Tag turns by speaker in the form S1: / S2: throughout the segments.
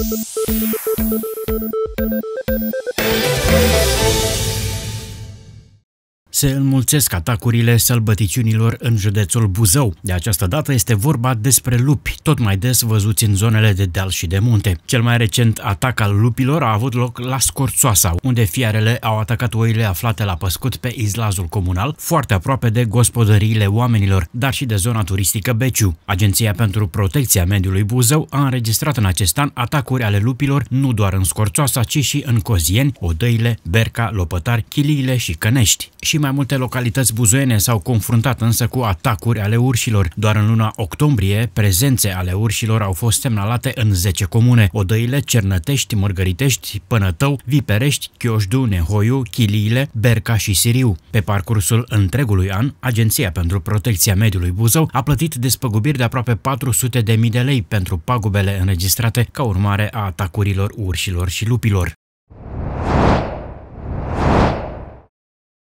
S1: Thank you. se înmulțesc atacurile sălbăticiunilor în județul Buzău. De această dată este vorba despre lupi, tot mai des văzuți în zonele de deal și de munte. Cel mai recent atac al lupilor a avut loc la Scorțoasa, unde fiarele au atacat oile aflate la păscut pe izlazul comunal, foarte aproape de gospodăriile oamenilor, dar și de zona turistică Beciu. Agenția pentru Protecția Mediului Buzău a înregistrat în acest an atacuri ale lupilor nu doar în Scorțoasa, ci și în Cozieni, Odăile, Berca, Lopătar, Chiliile și Cănești. Și mai mai multe localități buzoiene s-au confruntat însă cu atacuri ale urșilor. Doar în luna octombrie, prezențe ale urșilor au fost semnalate în 10 comune. Odăile, Cernătești, Mărgăritești, Pănătău, Viperești, Chioșdu, Nehoiu, Chiliile, Berca și Siriu. Pe parcursul întregului an, Agenția pentru Protecția Mediului Buzău a plătit despăgubiri de aproape 400 de mii de lei pentru pagubele înregistrate ca urmare a atacurilor urșilor și lupilor.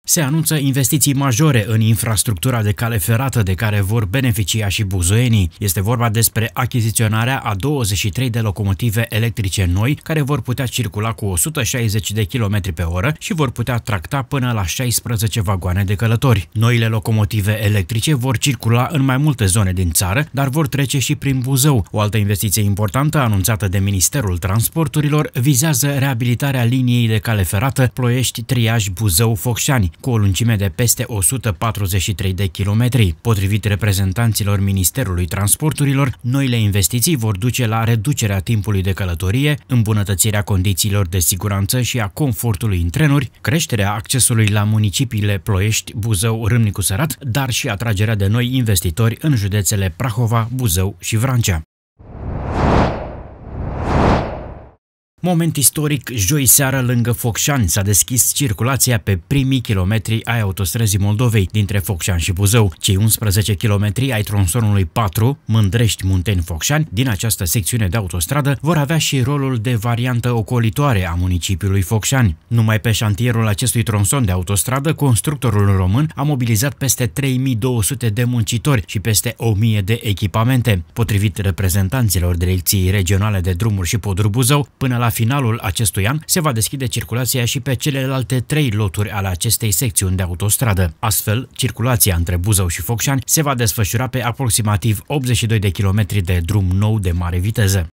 S1: Se anunță investiții majore în infrastructura de cale ferată de care vor beneficia și buzoenii. Este vorba despre achiziționarea a 23 de locomotive electrice noi care vor putea circula cu 160 de km pe oră și vor putea tracta până la 16 vagoane de călători. Noile locomotive electrice vor circula în mai multe zone din țară, dar vor trece și prin Buzău. O altă investiție importantă anunțată de Ministerul Transporturilor vizează reabilitarea liniei de cale ferată Ploiești-Triaj-Buzău-Focșani cu o lungime de peste 143 de kilometri. Potrivit reprezentanților Ministerului Transporturilor, noile investiții vor duce la reducerea timpului de călătorie, îmbunătățirea condițiilor de siguranță și a confortului în trenuri, creșterea accesului la municipiile Ploiești, Buzău, Râmnicu Sărat, dar și atragerea de noi investitori în județele Prahova, Buzău și Vrancea. Moment istoric, joi seară lângă Focșani s-a deschis circulația pe primii kilometri ai autostrăzii Moldovei, dintre Focșani și Buzău. Cei 11 kilometri ai tronsonului 4, Mândrești Munteni Focșani, din această secțiune de autostradă, vor avea și rolul de variantă ocolitoare a municipiului Focșani. Numai pe șantierul acestui tronson de autostradă, constructorul român a mobilizat peste 3200 de muncitori și peste 1000 de echipamente. Potrivit reprezentanților Direcției Regionale de Drumuri și Poduri Buzău, până la finalul acestui an se va deschide circulația și pe celelalte trei loturi ale acestei secțiuni de autostradă. Astfel, circulația între Buzău și Focșani se va desfășura pe aproximativ 82 de kilometri de drum nou de mare viteză.